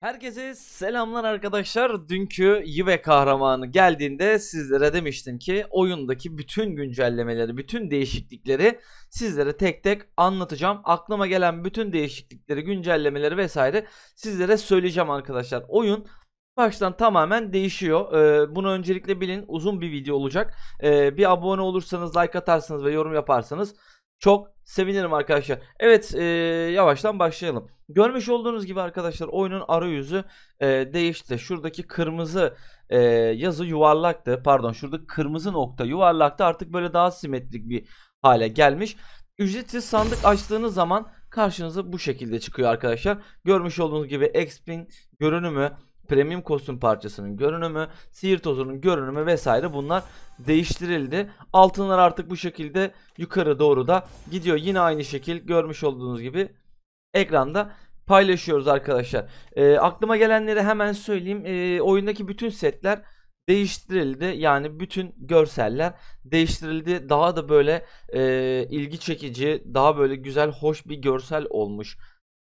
Herkese selamlar arkadaşlar. Dünkü Yive kahramanı geldiğinde sizlere demiştim ki oyundaki bütün güncellemeleri, bütün değişiklikleri sizlere tek tek anlatacağım. Aklıma gelen bütün değişiklikleri, güncellemeleri vesaire sizlere söyleyeceğim arkadaşlar. Oyun baştan tamamen değişiyor. Ee, bunu öncelikle bilin. Uzun bir video olacak. Ee, bir abone olursanız, like atarsanız ve yorum yaparsanız çok Sevinirim arkadaşlar. Evet e, yavaştan başlayalım. Görmüş olduğunuz gibi arkadaşlar oyunun arayüzü e, değişti. Şuradaki kırmızı e, yazı yuvarlaktı. Pardon şurada kırmızı nokta yuvarlaktı. Artık böyle daha simetrik bir hale gelmiş. Ücretsiz sandık açtığınız zaman karşınıza bu şekilde çıkıyor arkadaşlar. Görmüş olduğunuz gibi Xpin görünümü premium kostüm parçasının görünümü, sihir tozunun görünümü vesaire bunlar değiştirildi. Altınlar artık bu şekilde yukarı doğru da gidiyor. Yine aynı şekil görmüş olduğunuz gibi ekranda paylaşıyoruz arkadaşlar. E, aklıma gelenleri hemen söyleyeyim. E, oyundaki bütün setler değiştirildi. Yani bütün görseller değiştirildi. Daha da böyle e, ilgi çekici, daha böyle güzel, hoş bir görsel olmuş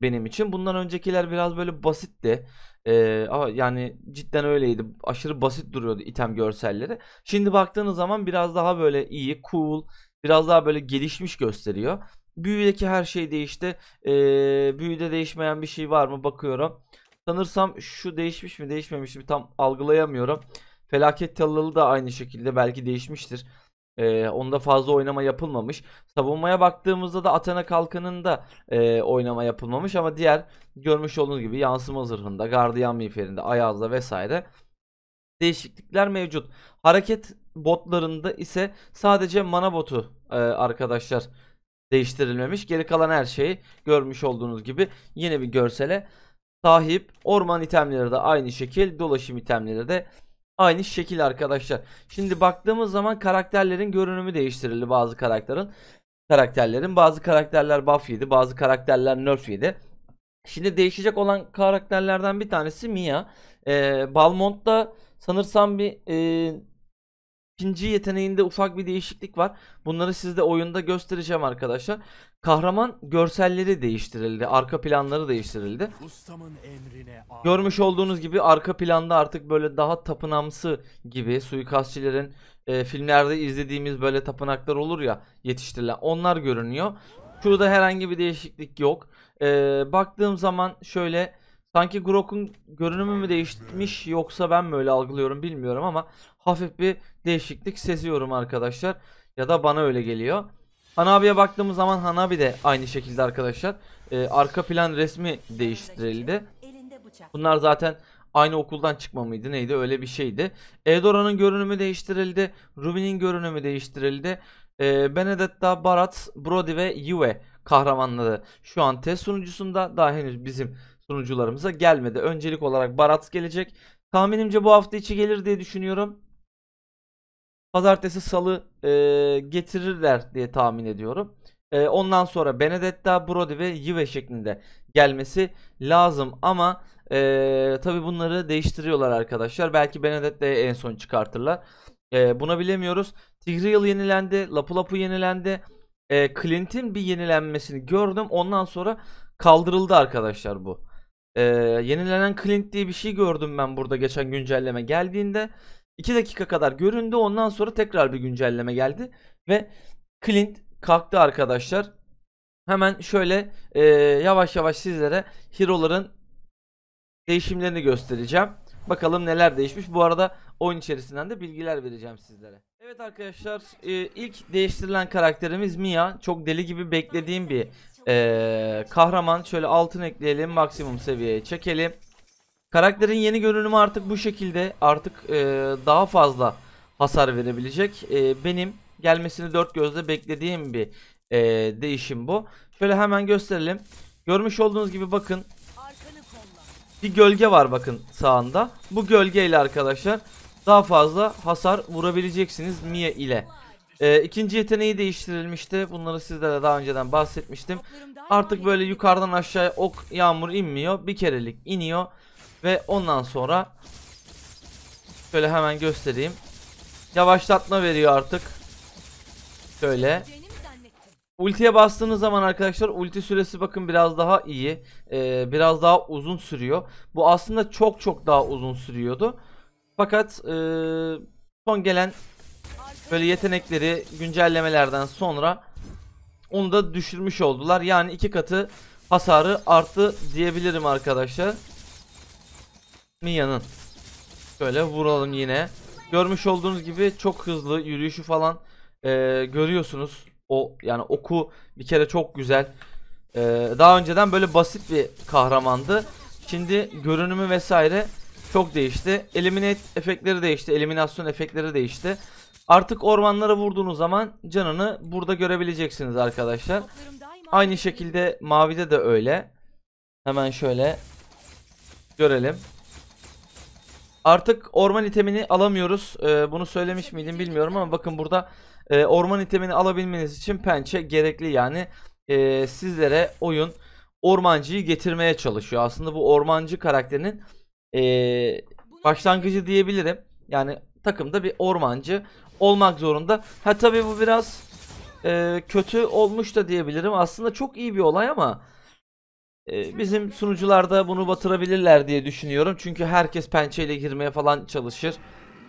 benim için. Bundan öncekiler biraz böyle basitti. Ee, yani cidden öyleydi. Aşırı basit duruyordu item görselleri. Şimdi baktığınız zaman biraz daha böyle iyi, cool, biraz daha böyle gelişmiş gösteriyor. Büyüdeki her şey değişti. Ee, büyüde değişmeyen bir şey var mı bakıyorum. Sanırsam şu değişmiş mi değişmemiş mi tam algılayamıyorum. Felaket talalı da aynı şekilde belki değişmiştir. E, onda fazla oynama yapılmamış. Savunmaya baktığımızda da Athena Kalkan'ın da e, oynama yapılmamış ama diğer görmüş olduğunuz gibi yansıma zırhında, gardiyan miğferinde, ayazda vesaire değişiklikler mevcut. Hareket botlarında ise sadece mana botu e, arkadaşlar değiştirilmemiş. Geri kalan her şeyi görmüş olduğunuz gibi yine bir görsele sahip. Orman itemleri de aynı şekil, dolaşım itemleri de Aynı şekil arkadaşlar. Şimdi baktığımız zaman karakterlerin görünümü değiştirildi bazı karakterin. Karakterlerin bazı karakterler buff yedi, bazı karakterler nerf yedi. Şimdi değişecek olan karakterlerden bir tanesi Mia. Ee, Balmont sanırsam bir e, İkinci yeteneğinde ufak bir değişiklik var. Bunları sizde oyunda göstereceğim arkadaşlar. Kahraman görselleri değiştirildi. Arka planları değiştirildi. Görmüş olduğunuz gibi arka planda artık böyle daha tapınamsı gibi suikastçilerin e, filmlerde izlediğimiz böyle tapınaklar olur ya yetiştirilen onlar görünüyor. Şurada herhangi bir değişiklik yok. E, baktığım zaman şöyle Sanki Grok'un görünümü mü değişmiş yoksa ben mi öyle algılıyorum bilmiyorum ama hafif bir değişiklik seziyorum arkadaşlar. Ya da bana öyle geliyor. Hanabi'ye baktığımız zaman Hanabi de aynı şekilde arkadaşlar. Ee, arka plan resmi değiştirildi. Bunlar zaten aynı okuldan çıkma mıydı neydi öyle bir şeydi. Eudora'nın görünümü değiştirildi. Ruby'nin görünümü değiştirildi. Ee, Benedetta, Barat, Brody ve Yue kahramanları şu an test sunucusunda. Daha henüz bizim sunucularımıza gelmedi. Öncelik olarak Barat gelecek. Tahminimce bu hafta içi gelir diye düşünüyorum. Pazartesi salı e, getirirler diye tahmin ediyorum. E, ondan sonra Benedetta, Brody ve Yive şeklinde gelmesi lazım ama e, tabi bunları değiştiriyorlar arkadaşlar. Belki Benedetta'yı en son çıkartırlar. E, buna bilemiyoruz. Tigreal yenilendi, Lapu Lapu yenilendi. E, Clint'in bir yenilenmesini gördüm. Ondan sonra kaldırıldı arkadaşlar bu. Ee, yenilenen Clint diye bir şey gördüm ben burada geçen güncelleme geldiğinde. 2 dakika kadar göründü. Ondan sonra tekrar bir güncelleme geldi. Ve Clint kalktı arkadaşlar. Hemen şöyle e, yavaş yavaş sizlere hero'ların değişimlerini göstereceğim. Bakalım neler değişmiş. Bu arada oyun içerisinden de bilgiler vereceğim sizlere. Evet arkadaşlar e, ilk değiştirilen karakterimiz Mia. Çok deli gibi beklediğim bir ee, kahraman şöyle altın ekleyelim. Maksimum seviyeye çekelim. Karakterin yeni görünümü artık bu şekilde. Artık e, daha fazla hasar verebilecek. E, benim gelmesini dört gözle beklediğim bir e, değişim bu. Şöyle hemen gösterelim. Görmüş olduğunuz gibi bakın. Bir gölge var bakın sağında. Bu gölgeyle arkadaşlar daha fazla hasar vurabileceksiniz Mia ile. E, ikinci yeteneği değiştirilmişti. Bunları sizlere daha önceden bahsetmiştim. Artık böyle yukarıdan aşağıya ok yağmur inmiyor. Bir kerelik iniyor. Ve ondan sonra şöyle hemen göstereyim. Yavaşlatma veriyor artık. Şöyle. Ultiye bastığınız zaman arkadaşlar ulti süresi bakın biraz daha iyi. Ee, biraz daha uzun sürüyor. Bu aslında çok çok daha uzun sürüyordu. Fakat ee, son gelen böyle yetenekleri güncellemelerden sonra onu da düşürmüş oldular. Yani iki katı hasarı arttı diyebilirim arkadaşlar. Mia'nın. Şöyle vuralım yine. Görmüş olduğunuz gibi çok hızlı yürüyüşü falan e, görüyorsunuz. O yani oku bir kere çok güzel. E, daha önceden böyle basit bir kahramandı. Şimdi görünümü vesaire çok değişti. Eliminate efektleri değişti. Eliminasyon efektleri değişti. Artık ormanlara vurduğunuz zaman canını burada görebileceksiniz arkadaşlar. Aynı şekilde mavide de öyle. Hemen şöyle görelim. Artık orman itemini alamıyoruz. Ee, bunu söylemiş miydim bilmiyorum ama bakın burada e, orman itemini alabilmeniz için pençe gerekli yani. E, sizlere oyun ormancıyı getirmeye çalışıyor. Aslında bu ormancı karakterinin e, başlangıcı diyebilirim. Yani takımda bir ormancı olmak zorunda. Ha tabii bu biraz e, kötü olmuş da diyebilirim. Aslında çok iyi bir olay ama e, bizim sunucularda bunu batırabilirler diye düşünüyorum. Çünkü herkes pençeyle girmeye falan çalışır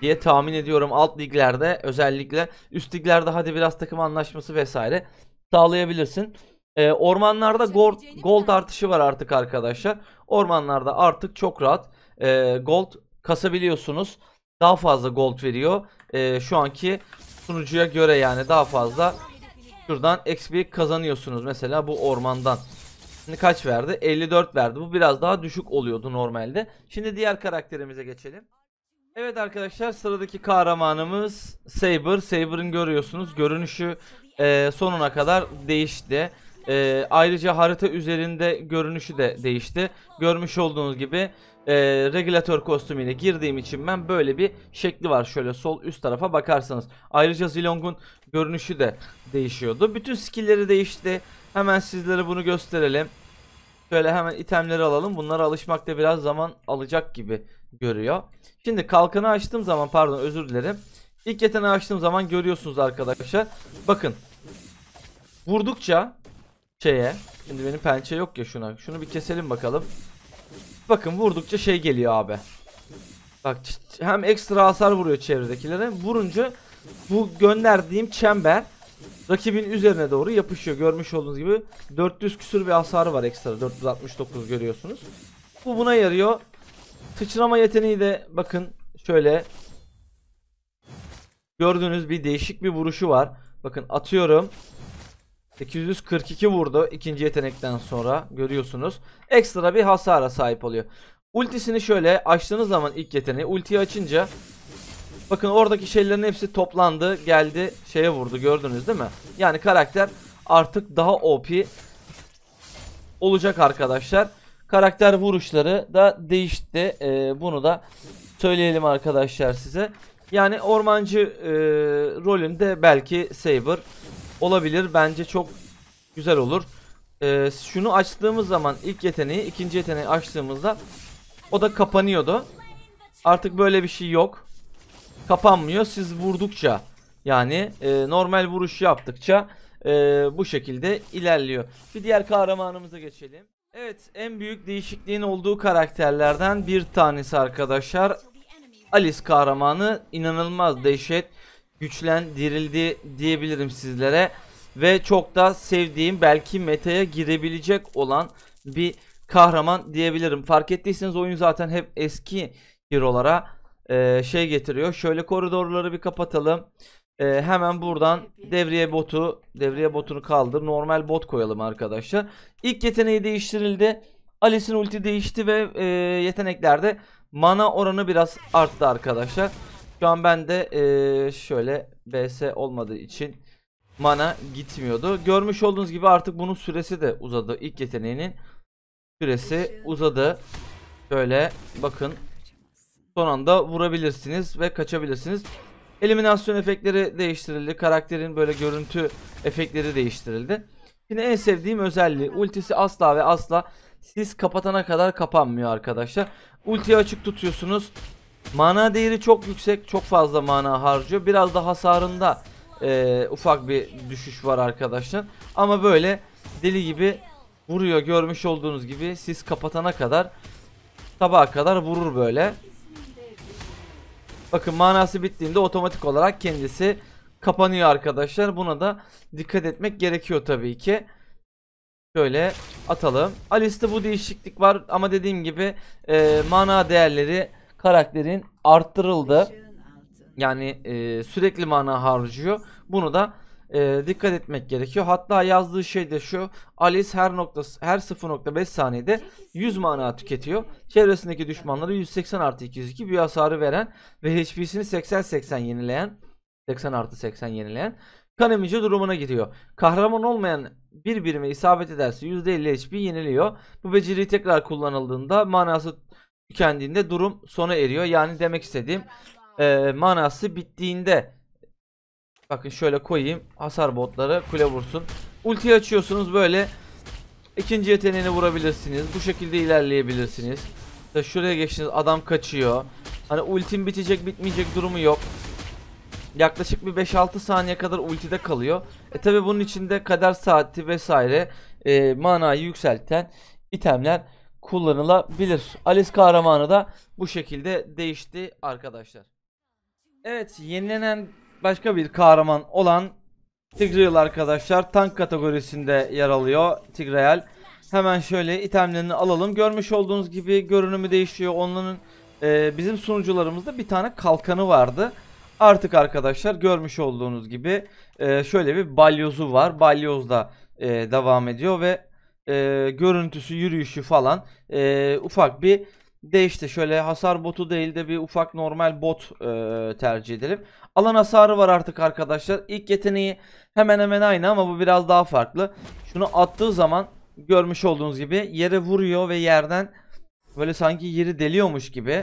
diye tahmin ediyorum alt liglerde özellikle üst liglerde hadi biraz takım anlaşması vesaire sağlayabilirsin. E, ormanlarda gold, gold artışı var artık arkadaşlar. Ormanlarda artık çok rahat e, gold kasabiliyorsunuz daha fazla gold veriyor. E, şu anki sunucuya göre yani daha fazla şuradan XP kazanıyorsunuz mesela bu ormandan. Şimdi kaç verdi? 54 verdi. Bu biraz daha düşük oluyordu normalde. Şimdi diğer karakterimize geçelim. Evet arkadaşlar sıradaki kahramanımız Saber. Saber'ın görüyorsunuz görünüşü e, sonuna kadar değişti. E, ayrıca harita üzerinde görünüşü de değişti. Görmüş olduğunuz gibi e, regülatör kostümüyle girdiğim için ben böyle bir şekli var. Şöyle sol üst tarafa bakarsanız. Ayrıca Zilong'un görünüşü de değişiyordu. Bütün skilleri değişti. Hemen sizlere bunu gösterelim. Şöyle hemen itemleri alalım. Bunlara alışmakta biraz zaman alacak gibi görüyor. Şimdi kalkanı açtığım zaman pardon özür dilerim. İlk yeteneği açtığım zaman görüyorsunuz arkadaşlar. Bakın. Vurdukça şeye. Şimdi benim pençe yok ya şuna. Şunu bir keselim bakalım. Bakın vurdukça şey geliyor abi. Bak hem ekstra hasar vuruyor çevredekilere. Vurunca bu gönderdiğim çember rakibin üzerine doğru yapışıyor. Görmüş olduğunuz gibi 400 küsür bir hasarı var ekstra. 469 görüyorsunuz. Bu buna yarıyor. Sıçrama yeteneği de bakın şöyle gördüğünüz bir değişik bir vuruşu var. Bakın atıyorum. 842 vurdu ikinci yetenekten sonra görüyorsunuz. Ekstra bir hasara sahip oluyor. Ultisini şöyle açtığınız zaman ilk yeteneği ultiyi açınca bakın oradaki şeylerin hepsi toplandı geldi şeye vurdu gördünüz değil mi? Yani karakter artık daha OP olacak arkadaşlar. Karakter vuruşları da değişti. Ee, bunu da söyleyelim arkadaşlar size. Yani ormancı e, rolünde belki Saber olabilir. Bence çok güzel olur. Ee, şunu açtığımız zaman ilk yeteneği, ikinci yeteneği açtığımızda o da kapanıyordu. Artık böyle bir şey yok. Kapanmıyor. Siz vurdukça yani e, normal vuruş yaptıkça e, bu şekilde ilerliyor. Bir diğer kahramanımıza geçelim. Evet en büyük değişikliğin olduğu karakterlerden bir tanesi arkadaşlar. Alice kahramanı inanılmaz dehşet güçlendirildi diyebilirim sizlere. Ve çok da sevdiğim belki metaya girebilecek olan bir kahraman diyebilirim. Fark ettiyseniz oyun zaten hep eski hero'lara e, şey getiriyor. Şöyle koridorları bir kapatalım. E, hemen buradan devriye botu, devriye botunu kaldır. Normal bot koyalım arkadaşlar. İlk yeteneği değiştirildi. Alice'in ulti değişti ve e, yeteneklerde mana oranı biraz arttı arkadaşlar. Şu an ben de ee, şöyle BS olmadığı için mana gitmiyordu. Görmüş olduğunuz gibi artık bunun süresi de uzadı. İlk yeteneğinin süresi uzadı. Şöyle bakın. Son anda vurabilirsiniz ve kaçabilirsiniz. Eliminasyon efektleri değiştirildi. Karakterin böyle görüntü efektleri değiştirildi. Şimdi en sevdiğim özelliği ultisi asla ve asla siz kapatana kadar kapanmıyor arkadaşlar. Ultiyi açık tutuyorsunuz. Mana değeri çok yüksek. Çok fazla mana harcıyor. Biraz da hasarında e, ufak bir düşüş var arkadaşlar. Ama böyle deli gibi vuruyor. Görmüş olduğunuz gibi siz kapatana kadar tabağa kadar vurur böyle. Bakın manası bittiğinde otomatik olarak kendisi kapanıyor arkadaşlar. Buna da dikkat etmek gerekiyor tabii ki. Şöyle atalım. Alice'de bu değişiklik var ama dediğim gibi e, mana değerleri karakterin arttırıldı. Yani e, sürekli mana harcıyor. Bunu da e, dikkat etmek gerekiyor. Hatta yazdığı şey de şu. Alice her nokta her 0.5 saniyede 100 mana tüketiyor. Çevresindeki düşmanları 180 artı 202 bir hasarı veren ve HP'sini 80-80 yenileyen 80 artı 80 yenileyen kan emici durumuna giriyor. Kahraman olmayan bir birime isabet ederse %50 HP yeniliyor. Bu beceri tekrar kullanıldığında manası tükendiğinde durum sona eriyor. Yani demek istediğim e, manası bittiğinde bakın şöyle koyayım hasar botları kule vursun. Ulti açıyorsunuz böyle ikinci yeteneğini vurabilirsiniz. Bu şekilde ilerleyebilirsiniz. İşte şuraya geçtiniz adam kaçıyor. Hani ultim bitecek bitmeyecek durumu yok. Yaklaşık bir 5-6 saniye kadar ultide kalıyor. E tabi bunun içinde kader saati vesaire e, manayı yükselten itemler kullanılabilir. Alice kahramanı da bu şekilde değişti arkadaşlar. Evet yenilenen başka bir kahraman olan Tigreal arkadaşlar tank kategorisinde yer alıyor Tigreal. Hemen şöyle itemlerini alalım. Görmüş olduğunuz gibi görünümü değişiyor. Onların e, bizim sunucularımızda bir tane kalkanı vardı. Artık arkadaşlar görmüş olduğunuz gibi e, şöyle bir balyozu var. Balyoz da e, devam ediyor ve e, görüntüsü, yürüyüşü falan e, ufak bir değişti. şöyle hasar botu değil de bir ufak normal bot e, tercih edelim. Alan hasarı var artık arkadaşlar. İlk yeteneği hemen hemen aynı ama bu biraz daha farklı. Şunu attığı zaman görmüş olduğunuz gibi yere vuruyor ve yerden böyle sanki yeri deliyormuş gibi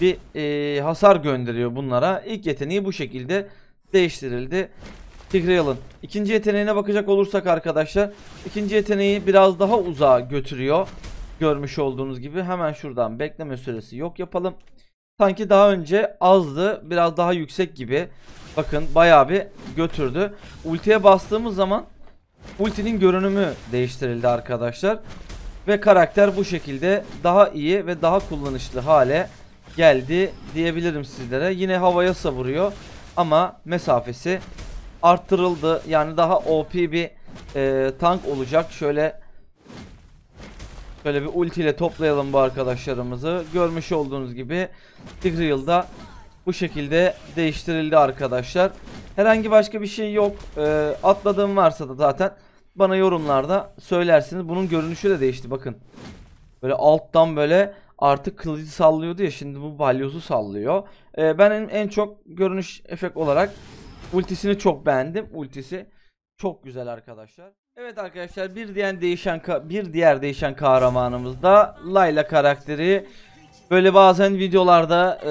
bir e, hasar gönderiyor bunlara. İlk yeteneği bu şekilde değiştirildi. Tigray alın. İkinci yeteneğine bakacak olursak arkadaşlar. ikinci yeteneği biraz daha uzağa götürüyor. Görmüş olduğunuz gibi hemen şuradan bekleme süresi yok yapalım. Sanki daha önce azdı. Biraz daha yüksek gibi. Bakın bayağı bir götürdü. Ultiye bastığımız zaman ultinin görünümü değiştirildi arkadaşlar. Ve karakter bu şekilde daha iyi ve daha kullanışlı hale geldi diyebilirim sizlere. Yine havaya savuruyor ama mesafesi arttırıldı. Yani daha OP bir e, tank olacak. Şöyle böyle bir ulti ile toplayalım bu arkadaşlarımızı. Görmüş olduğunuz gibi Tigreal'da bu şekilde değiştirildi arkadaşlar. Herhangi başka bir şey yok. E, atladığım varsa da zaten bana yorumlarda söylersiniz. Bunun görünüşü de değişti bakın. Böyle alttan böyle artık kılıcı sallıyordu ya şimdi bu balyozu sallıyor. E, ben en, en çok görünüş efekt olarak Ultisini çok beğendim. Ultisi çok güzel arkadaşlar. Evet arkadaşlar bir diğer değişen bir diğer değişen kahramanımız da Layla karakteri. Böyle bazen videolarda e,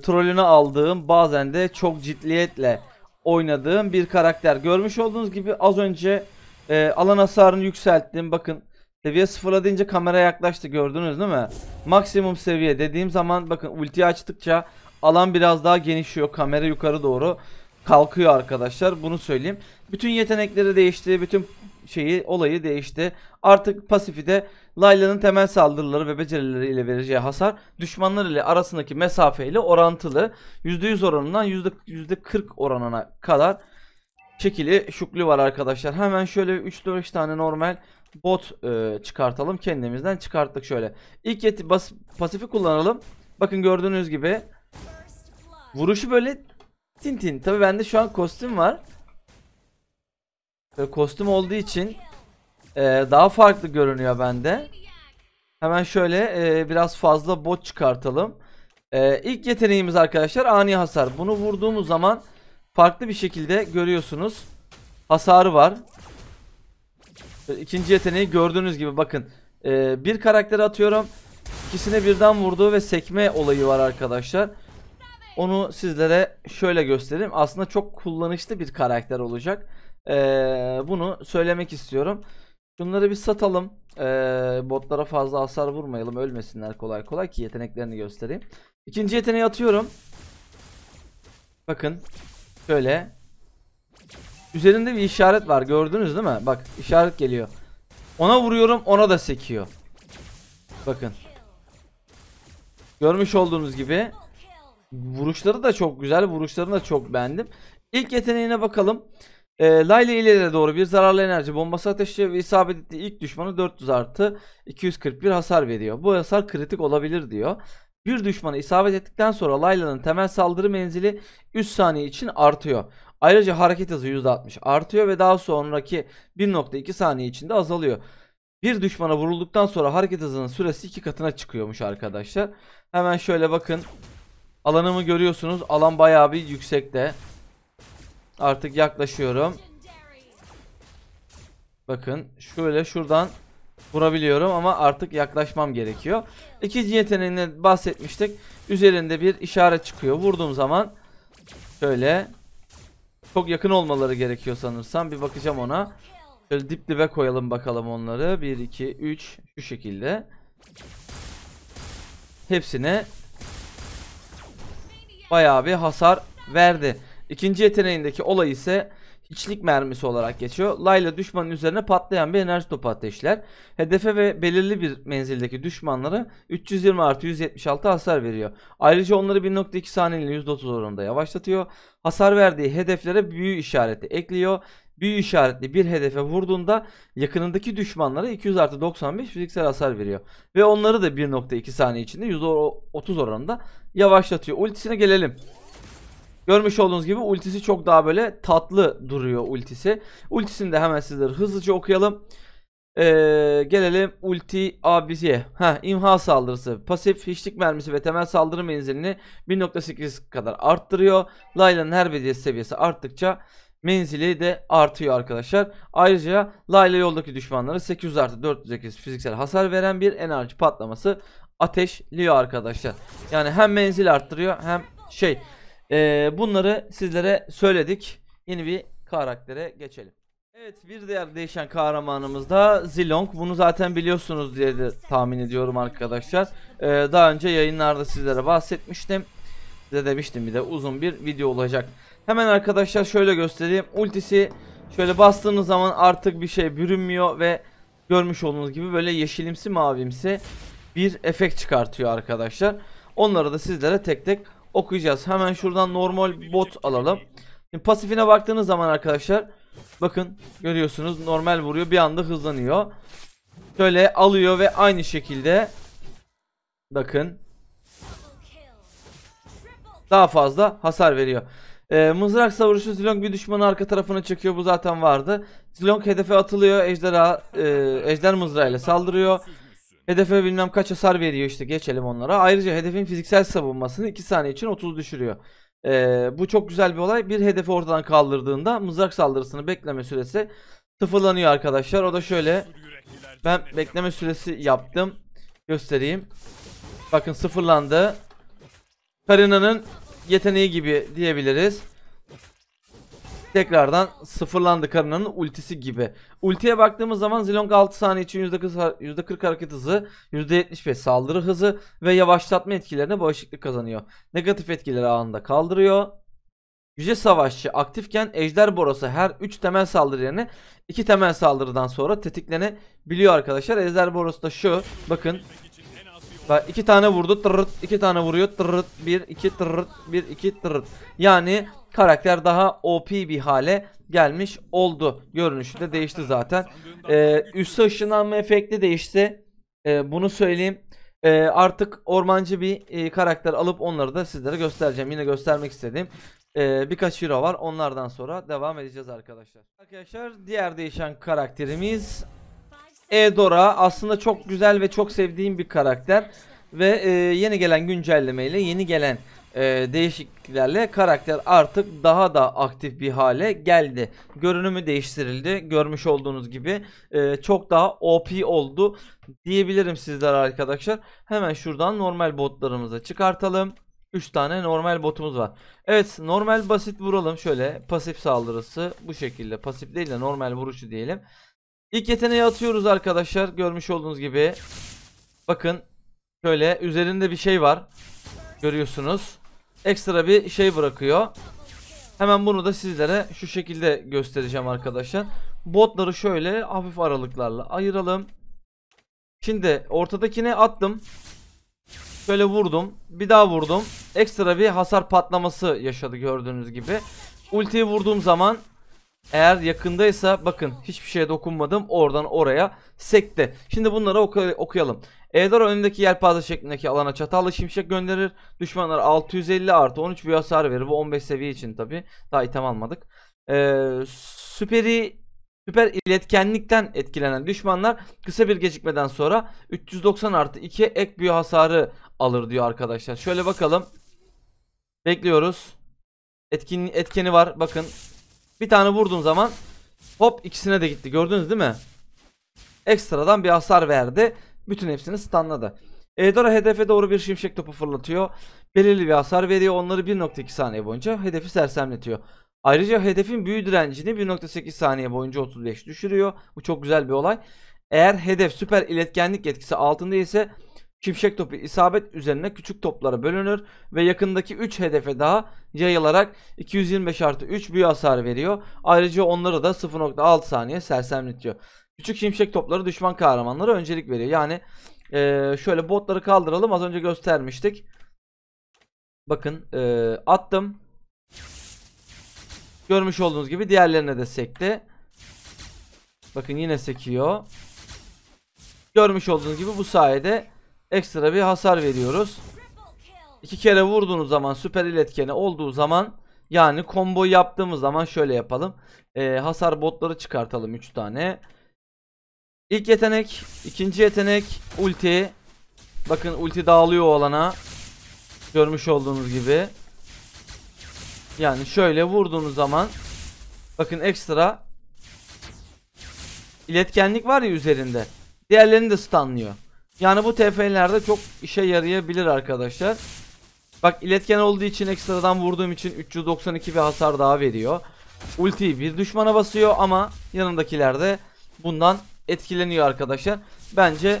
trollünü aldığım bazen de çok ciddiyetle oynadığım bir karakter. Görmüş olduğunuz gibi az önce e, alan hasarını yükselttim. Bakın seviye sıfırladığınca kamera yaklaştı gördünüz değil mi? Maksimum seviye dediğim zaman bakın ultiyi açtıkça alan biraz daha genişliyor kamera yukarı doğru kalkıyor arkadaşlar. Bunu söyleyeyim. Bütün yetenekleri değişti. Bütün şeyi olayı değişti. Artık pasifi de Layla'nın temel saldırıları ve becerileriyle vereceği hasar düşmanlar ile arasındaki mesafe ile orantılı. %100 oranından %40 oranına kadar şekili şuklu var arkadaşlar. Hemen şöyle 3-4 tane normal bot e, çıkartalım. Kendimizden çıkarttık şöyle. İlk yeti pasifi kullanalım. Bakın gördüğünüz gibi vuruşu böyle Tintin. Tabi bende şu an kostüm var. Böyle kostüm olduğu için e, daha farklı görünüyor bende. Hemen şöyle e, biraz fazla bot çıkartalım. E, ilk yeteneğimiz arkadaşlar ani hasar. Bunu vurduğumuz zaman farklı bir şekilde görüyorsunuz. Hasarı var. İkinci yeteneği gördüğünüz gibi bakın. E, bir karakteri atıyorum. İkisine birden vurduğu ve sekme olayı var arkadaşlar. Arkadaşlar. Onu sizlere şöyle göstereyim. Aslında çok kullanışlı bir karakter olacak. Ee, bunu söylemek istiyorum. Şunları bir satalım. Ee, botlara fazla hasar vurmayalım. Ölmesinler kolay kolay ki yeteneklerini göstereyim. İkinci yeteneği atıyorum. Bakın. Şöyle. Üzerinde bir işaret var. Gördünüz değil mi? Bak işaret geliyor. Ona vuruyorum ona da sekiyor. Bakın. Görmüş olduğunuz gibi Vuruşları da çok güzel. Vuruşlarını da çok beğendim. İlk yeteneğine bakalım. E, Layla ileriye doğru bir zararlı enerji bombası ateşi ve isabet ettiği ilk düşmanı 400 artı 241 hasar veriyor. Bu hasar kritik olabilir diyor. Bir düşmanı isabet ettikten sonra Layla'nın temel saldırı menzili 3 saniye için artıyor. Ayrıca hareket hızı %60 artıyor ve daha sonraki 1.2 saniye içinde azalıyor. Bir düşmana vurulduktan sonra hareket hızının süresi iki katına çıkıyormuş arkadaşlar. Hemen şöyle bakın. Alanımı görüyorsunuz. Alan bayağı bir yüksekte. Artık yaklaşıyorum. Bakın şöyle şuradan vurabiliyorum ama artık yaklaşmam gerekiyor. İkinci yeteneğini bahsetmiştik. Üzerinde bir işaret çıkıyor. Vurduğum zaman şöyle çok yakın olmaları gerekiyor sanırsam. Bir bakacağım ona. Şöyle dip dibe koyalım bakalım onları. 1, 2, 3 şu şekilde. Hepsine bayağı bir hasar verdi. İkinci yeteneğindeki olay ise içlik mermisi olarak geçiyor. Layla düşmanın üzerine patlayan bir enerji topu ateşler. Hedefe ve belirli bir menzildeki düşmanları 320 artı 176 hasar veriyor. Ayrıca onları 1.2 saniyeliğine %30 oranında yavaşlatıyor. Hasar verdiği hedeflere büyü işareti ekliyor bir işaretli bir hedefe vurduğunda yakınındaki düşmanlara 200 artı 95 fiziksel hasar veriyor. Ve onları da 1.2 saniye içinde %30 oranında yavaşlatıyor. Ultisine gelelim. Görmüş olduğunuz gibi ultisi çok daha böyle tatlı duruyor ultisi. Ultisini de hemen sizlere hızlıca okuyalım. Ee, gelelim ulti abisiye. Ha imha saldırısı. Pasif hiçlik mermisi ve temel saldırı menzilini 1.8 kadar arttırıyor. Layla'nın her bediyesi seviyesi arttıkça menzili de artıyor arkadaşlar. Ayrıca Layla yoldaki düşmanlara 800 artı 408 fiziksel hasar veren bir enerji patlaması ateşliyor arkadaşlar. Yani hem menzil arttırıyor hem şey. Ee, bunları sizlere söyledik. Yeni bir karaktere geçelim. Evet bir diğer değişen kahramanımız da Zilong. Bunu zaten biliyorsunuz diye de tahmin ediyorum arkadaşlar. Ee, daha önce yayınlarda sizlere bahsetmiştim. Size demiştim bir de uzun bir video olacak. Hemen arkadaşlar şöyle göstereyim. Ultisi şöyle bastığınız zaman artık bir şey bürünmüyor ve görmüş olduğunuz gibi böyle yeşilimsi mavimsi bir efekt çıkartıyor arkadaşlar. Onları da sizlere tek tek okuyacağız. Hemen şuradan normal bot alalım. Şimdi pasifine baktığınız zaman arkadaşlar bakın görüyorsunuz normal vuruyor bir anda hızlanıyor. Şöyle alıyor ve aynı şekilde bakın daha fazla hasar veriyor. E, mızrak savuruşu Zilong bir düşmanı arka tarafına çekiyor. Bu zaten vardı. Zilong hedefe atılıyor. Ejderha, e, ejder mızrağıyla saldırıyor. Hedefe bilmem kaç hasar veriyor işte geçelim onlara. Ayrıca hedefin fiziksel savunmasını 2 saniye için 30 düşürüyor. Ee, bu çok güzel bir olay. Bir hedefi ortadan kaldırdığında mızrak saldırısını bekleme süresi sıfırlanıyor arkadaşlar. O da şöyle. Ben bekleme süresi yaptım. Göstereyim. Bakın sıfırlandı. Karina'nın yeteneği gibi diyebiliriz. Tekrardan sıfırlandı karınanın ultisi gibi. Ultiye baktığımız zaman Zilong 6 saniye için %40, %40 hareket hızı, %75 saldırı hızı ve yavaşlatma etkilerine bağışıklık kazanıyor. Negatif etkileri anında kaldırıyor. Yüce Savaşçı aktifken Ejder Borası her 3 temel saldırı yerine 2 temel saldırıdan sonra tetiklenebiliyor arkadaşlar. Ejder Borası da şu bakın Bak iki tane vurdu tırırt iki tane vuruyor tırırt bir iki tırırt bir iki tırırt. Yani karakter daha OP bir hale gelmiş oldu. Görünüşü de değişti zaten. Ee, üstü ışınlanma efekti değişti. Ee, bunu söyleyeyim. ee, artık ormancı bir e, karakter alıp onları da sizlere göstereceğim. Yine göstermek istedim. e, birkaç hero var. Onlardan sonra devam edeceğiz arkadaşlar. Arkadaşlar diğer değişen karakterimiz Edora aslında çok güzel ve çok sevdiğim bir karakter. Ve e, yeni gelen güncellemeyle yeni gelen e, değişikliklerle karakter artık daha da aktif bir hale geldi. Görünümü değiştirildi. Görmüş olduğunuz gibi e, çok daha OP oldu diyebilirim sizlere arkadaşlar. Hemen şuradan normal botlarımızı çıkartalım. 3 tane normal botumuz var. Evet normal basit vuralım şöyle pasif saldırısı bu şekilde pasif değil de normal vuruşu diyelim. İlk yeteneği atıyoruz arkadaşlar. Görmüş olduğunuz gibi. Bakın. Şöyle üzerinde bir şey var. Görüyorsunuz. Ekstra bir şey bırakıyor. Hemen bunu da sizlere şu şekilde göstereceğim arkadaşlar. Botları şöyle hafif aralıklarla ayıralım. Şimdi ortadakine attım. Şöyle vurdum. Bir daha vurdum. Ekstra bir hasar patlaması yaşadı gördüğünüz gibi. Ultiyi vurduğum zaman eğer yakındaysa bakın hiçbir şeye dokunmadım oradan oraya sekte. Şimdi bunları oku okuyalım. Eldar önündeki yelpaze şeklindeki alana çatallı şimşek gönderir. Düşmanlar 650 artı 13 bir hasar verir. Bu 15 seviye için tabi. Daha item almadık. Ee, süperi Süper iletkenlikten etkilenen düşmanlar kısa bir gecikmeden sonra 390 artı 2 ek büyü hasarı alır diyor arkadaşlar. Şöyle bakalım. Bekliyoruz. Etkin, etkeni var bakın. Bir tane vurduğum zaman hop ikisine de gitti. Gördünüz değil mi? Ekstradan bir hasar verdi. Bütün hepsini stunladı. Eudora hedefe doğru bir şimşek topu fırlatıyor. Belirli bir hasar veriyor. Onları 1.2 saniye boyunca hedefi sersemletiyor. Ayrıca hedefin büyü direncini 1.8 saniye boyunca 35 düşürüyor. Bu çok güzel bir olay. Eğer hedef süper iletkenlik yetkisi altında ise Şimşek topu isabet üzerine küçük toplara bölünür ve yakındaki 3 hedefe daha yayılarak 225 artı 3 büyü hasar veriyor. Ayrıca onları da 0.6 saniye sersemletiyor. Küçük şimşek topları düşman kahramanlara öncelik veriyor. Yani e, şöyle botları kaldıralım az önce göstermiştik. Bakın e, attım. Görmüş olduğunuz gibi diğerlerine de sekti. Bakın yine sekiyor. Görmüş olduğunuz gibi bu sayede ekstra bir hasar veriyoruz. İki kere vurduğunuz zaman süper iletkeni olduğu zaman yani combo yaptığımız zaman şöyle yapalım. Ee, hasar botları çıkartalım 3 tane. İlk yetenek, ikinci yetenek ulti. Bakın ulti dağılıyor olana. Görmüş olduğunuz gibi. Yani şöyle vurduğunuz zaman bakın ekstra iletkenlik var ya üzerinde. Diğerlerini de stunlıyor. Yani bu TF'lerde çok işe yarayabilir arkadaşlar. Bak iletken olduğu için ekstradan vurduğum için 392 bir hasar daha veriyor. Ulti bir düşmana basıyor ama yanındakiler de bundan etkileniyor arkadaşlar. Bence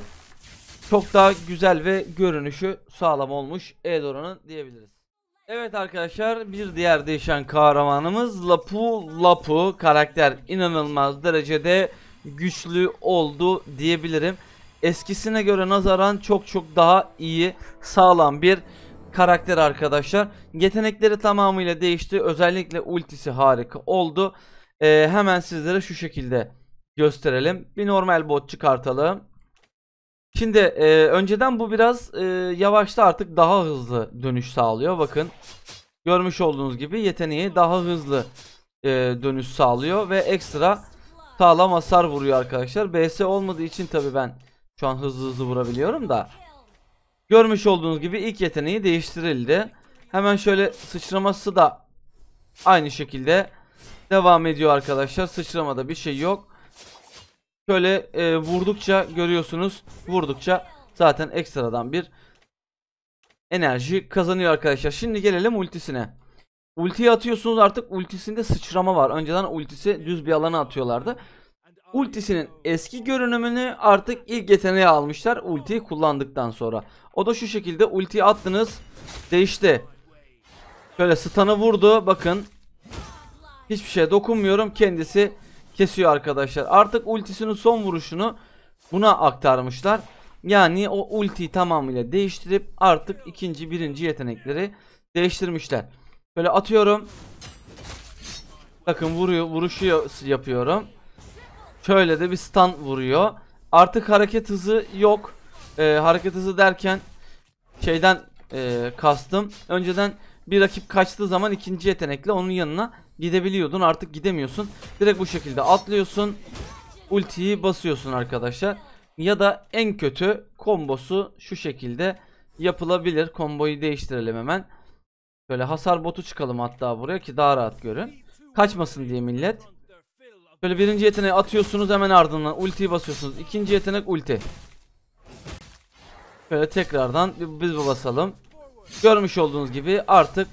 çok daha güzel ve görünüşü sağlam olmuş Edoran'ın diyebiliriz. Evet arkadaşlar bir diğer değişen kahramanımız Lapu Lapu karakter inanılmaz derecede güçlü oldu diyebilirim eskisine göre nazaran çok çok daha iyi sağlam bir karakter arkadaşlar. Yetenekleri tamamıyla değişti. Özellikle ultisi harika oldu. Ee, hemen sizlere şu şekilde gösterelim. Bir normal bot çıkartalım. Şimdi e, önceden bu biraz e, yavaşta artık daha hızlı dönüş sağlıyor. Bakın görmüş olduğunuz gibi yeteneği daha hızlı e, dönüş sağlıyor ve ekstra sağlam hasar vuruyor arkadaşlar. BS olmadığı için tabi ben şu an hızlı hızlı vurabiliyorum da. Görmüş olduğunuz gibi ilk yeteneği değiştirildi. Hemen şöyle sıçraması da aynı şekilde devam ediyor arkadaşlar. Sıçramada bir şey yok. Şöyle e, vurdukça görüyorsunuz. Vurdukça zaten ekstradan bir enerji kazanıyor arkadaşlar. Şimdi gelelim ultisine. Ultiyi atıyorsunuz artık ultisinde sıçrama var. Önceden ultisi düz bir alana atıyorlardı ultisinin eski görünümünü artık ilk yeteneğe almışlar ultiyi kullandıktan sonra. O da şu şekilde ultiyi attınız değişti. Şöyle stun'ı vurdu bakın. Hiçbir şeye dokunmuyorum kendisi kesiyor arkadaşlar. Artık ultisinin son vuruşunu buna aktarmışlar. Yani o ultiyi tamamıyla değiştirip artık ikinci birinci yetenekleri değiştirmişler. Böyle atıyorum. Bakın vuruyor, vuruşu yapıyorum. Şöyle de bir stun vuruyor. Artık hareket hızı yok. Ee, hareket hızı derken şeyden e, kastım. Önceden bir rakip kaçtığı zaman ikinci yetenekle onun yanına gidebiliyordun. Artık gidemiyorsun. Direkt bu şekilde atlıyorsun. Ultiyi basıyorsun arkadaşlar. Ya da en kötü kombosu şu şekilde yapılabilir. Komboyu değiştirelim hemen. Böyle hasar botu çıkalım hatta buraya ki daha rahat görün. Kaçmasın diye millet. Şöyle birinci yeteneği atıyorsunuz hemen ardından ultiyi basıyorsunuz. İkinci yetenek ulti. Şöyle tekrardan biz bu basalım. Görmüş olduğunuz gibi artık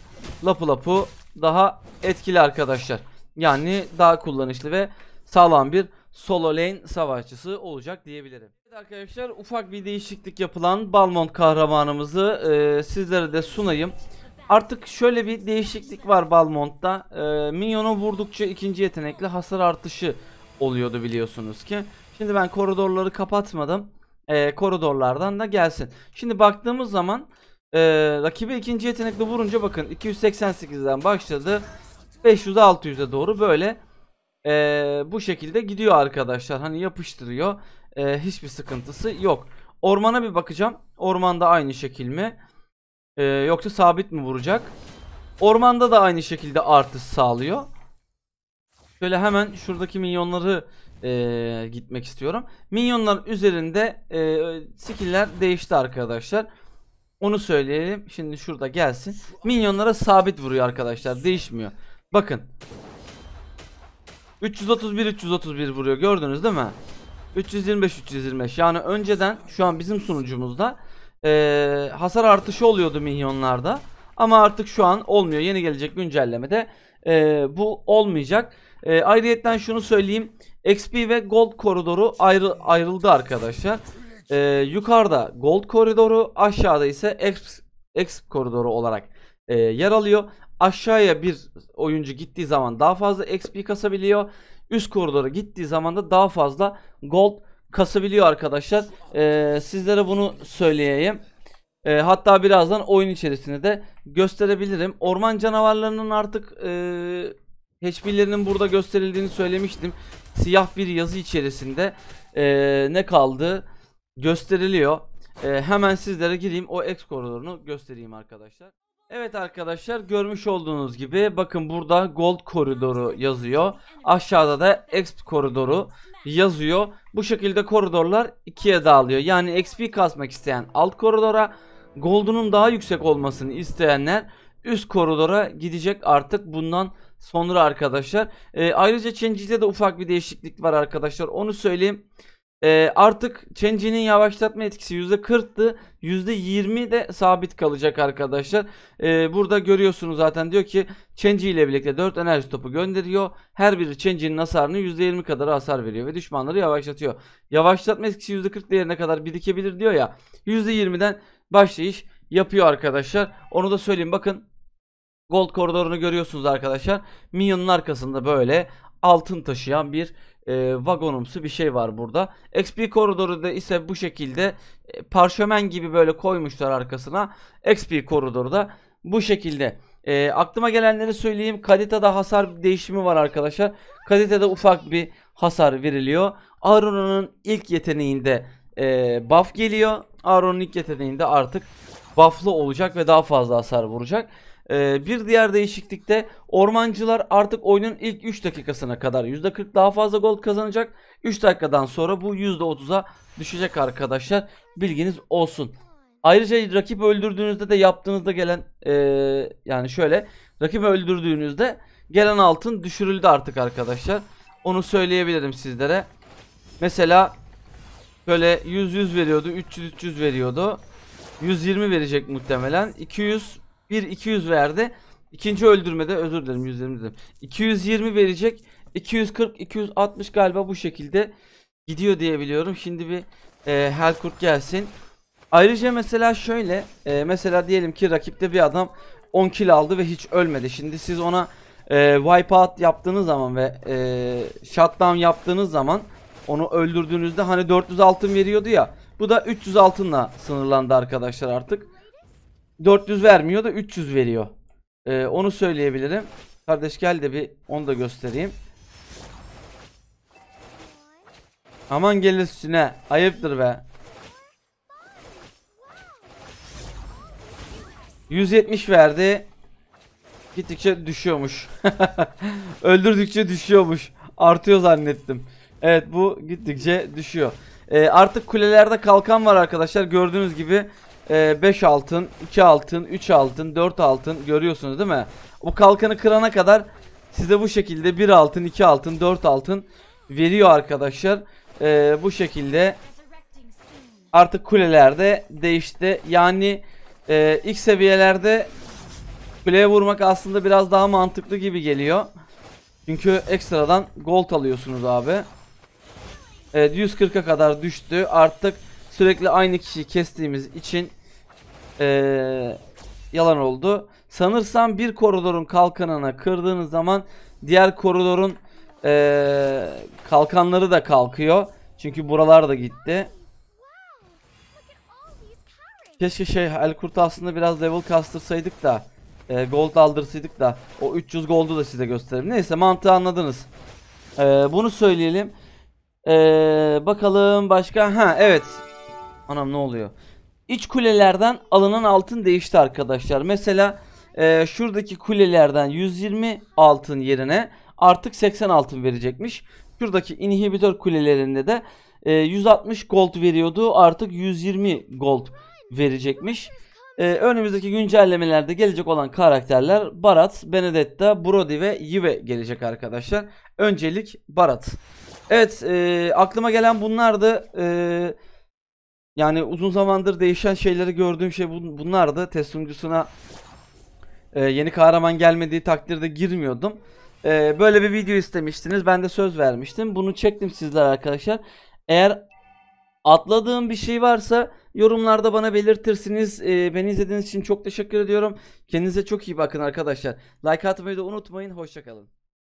lapu lapu daha etkili arkadaşlar. Yani daha kullanışlı ve sağlam bir solo lane savaşçısı olacak diyebilirim. Evet arkadaşlar ufak bir değişiklik yapılan Balmont kahramanımızı e, sizlere de sunayım. Artık şöyle bir değişiklik var Balmont'ta. Ee, minyonu vurdukça ikinci yetenekli hasar artışı oluyordu biliyorsunuz ki. Şimdi ben koridorları kapatmadım. Ee, koridorlardan da gelsin. Şimdi baktığımız zaman e, rakibi ikinci yetenekli vurunca bakın 288'den başladı. 500'e 600'e doğru böyle e, bu şekilde gidiyor arkadaşlar. Hani yapıştırıyor. E, hiçbir sıkıntısı yok. Ormana bir bakacağım. Ormanda aynı şekil mi? Ee, yoksa sabit mi vuracak? Ormanda da aynı şekilde artış sağlıyor. Şöyle hemen şuradaki minyonları e, gitmek istiyorum. Minyonların üzerinde e, skiller değişti arkadaşlar. Onu söyleyelim. Şimdi şurada gelsin. Minyonlara sabit vuruyor arkadaşlar. Değişmiyor. Bakın. 331 331 vuruyor. Gördünüz değil mi? 325 325. Yani önceden şu an bizim sunucumuzda e, hasar artışı oluyordu minyonlarda. Ama artık şu an olmuyor. Yeni gelecek güncellemede e, bu olmayacak. E, ayrıyetten şunu söyleyeyim. XP ve Gold koridoru ayrı, ayrıldı arkadaşlar. E, yukarıda Gold koridoru aşağıda ise Exp, Exp koridoru olarak e, yer alıyor. Aşağıya bir oyuncu gittiği zaman daha fazla XP kasabiliyor. Üst koridora gittiği zaman da daha fazla gold kasabiliyor arkadaşlar. Ee, sizlere bunu söyleyeyim. E, hatta birazdan oyun içerisinde de gösterebilirim. Orman canavarlarının artık e, HP'lerinin burada gösterildiğini söylemiştim. Siyah bir yazı içerisinde e, ne kaldı gösteriliyor. E, hemen sizlere gireyim o X koridorunu göstereyim arkadaşlar. Evet arkadaşlar görmüş olduğunuz gibi bakın burada gold koridoru yazıyor. Aşağıda da exp koridoru yazıyor. Bu şekilde koridorlar ikiye dağılıyor. Yani XP kasmak isteyen alt koridora, gold'unun daha yüksek olmasını isteyenler üst koridora gidecek artık bundan sonra arkadaşlar. E, ayrıca Change'de de ufak bir değişiklik var arkadaşlar. Onu söyleyeyim. E, artık Chenji'nin yavaşlatma etkisi %40'tı. %20 de sabit kalacak arkadaşlar. E, burada görüyorsunuz zaten diyor ki Chenji ile birlikte 4 enerji topu gönderiyor. Her biri Chenji'nin hasarını %20 kadar hasar veriyor ve düşmanları yavaşlatıyor. Yavaşlatma etkisi %40 değerine kadar birikebilir diyor ya. %20'den başlayış yapıyor arkadaşlar. Onu da söyleyeyim bakın. Gold koridorunu görüyorsunuz arkadaşlar. Minyonun arkasında böyle altın taşıyan bir e, vagonumsu bir şey var burada. XP koridoru da ise bu şekilde e, parşömen gibi böyle koymuşlar arkasına. XP koridoru da bu şekilde. E, aklıma gelenleri söyleyeyim. Kadita'da hasar değişimi var arkadaşlar. Kadita'da ufak bir hasar veriliyor. Arun'un ilk yeteneğinde e, buff geliyor. Arun'un ilk yeteneğinde artık bufflı olacak ve daha fazla hasar vuracak. Ee, bir diğer değişiklikte ormancılar artık oyunun ilk 3 dakikasına kadar %40 daha fazla gold kazanacak. 3 dakikadan sonra bu %30'a düşecek arkadaşlar. Bilginiz olsun. Ayrıca rakip öldürdüğünüzde de yaptığınızda gelen ee, yani şöyle rakip öldürdüğünüzde gelen altın düşürüldü artık arkadaşlar. Onu söyleyebilirim sizlere. Mesela böyle 100-100 veriyordu. 300-300 veriyordu. 120 verecek muhtemelen. 200 bir 200 verdi. İkinci öldürmede özür dilerim 120 dedim. 220 verecek. 240 260 galiba bu şekilde gidiyor diye biliyorum. Şimdi bir e, Helkurt gelsin. Ayrıca mesela şöyle e, mesela diyelim ki rakipte bir adam 10 kill aldı ve hiç ölmedi. Şimdi siz ona e, out yaptığınız zaman ve e, shutdown yaptığınız zaman onu öldürdüğünüzde hani 400 altın veriyordu ya. Bu da 300 altınla sınırlandı arkadaşlar artık. 400 vermiyor da 300 veriyor. Ee, onu söyleyebilirim. Kardeş gel de bir onu da göstereyim. Aman gelir üstüne. Ayıptır be. 170 verdi. Gittikçe düşüyormuş. Öldürdükçe düşüyormuş. Artıyor zannettim. Evet bu gittikçe düşüyor. Ee, artık kulelerde kalkan var arkadaşlar. Gördüğünüz gibi 5 ee, altın, 2 altın, 3 altın, 4 altın görüyorsunuz değil mi? O kalkanı kırana kadar size bu şekilde 1 altın, 2 altın, 4 altın veriyor arkadaşlar. E, bu şekilde artık kulelerde değişti. Yani e, ilk seviyelerde kuleye vurmak aslında biraz daha mantıklı gibi geliyor. Çünkü ekstradan gold alıyorsunuz abi. Evet 140'a kadar düştü. Artık sürekli aynı kişiyi kestiğimiz için ee, yalan oldu. Sanırsam bir koridorun kalkanına kırdığınız zaman diğer koridorun ee, kalkanları da kalkıyor. Çünkü buralar da gitti. Keşke şey El Kurt'u aslında biraz level kastırsaydık da e, gold aldırsaydık da o 300 gold'u da size gösterelim. Neyse mantığı anladınız. E, bunu söyleyelim. E, bakalım başka. Ha evet. Anam ne oluyor? iç kulelerden alınan altın değişti arkadaşlar. Mesela e, şuradaki kulelerden 120 altın yerine artık 80 altın verecekmiş. Şuradaki inhibitor kulelerinde de e, 160 gold veriyordu artık 120 gold verecekmiş. Ee, önümüzdeki güncellemelerde gelecek olan karakterler Barat, Benedetta, Brody ve Yive gelecek arkadaşlar. Öncelik Barat. Evet e, aklıma gelen bunlardı. E, yani uzun zamandır değişen şeyleri gördüğüm şey bun bunlardı. Testumcusuna e, yeni kahraman gelmediği takdirde girmiyordum. E, böyle bir video istemiştiniz. Ben de söz vermiştim. Bunu çektim sizler arkadaşlar. Eğer atladığım bir şey varsa yorumlarda bana belirtirsiniz. E, beni izlediğiniz için çok teşekkür ediyorum. Kendinize çok iyi bakın arkadaşlar. Like atmayı da unutmayın. Hoşçakalın.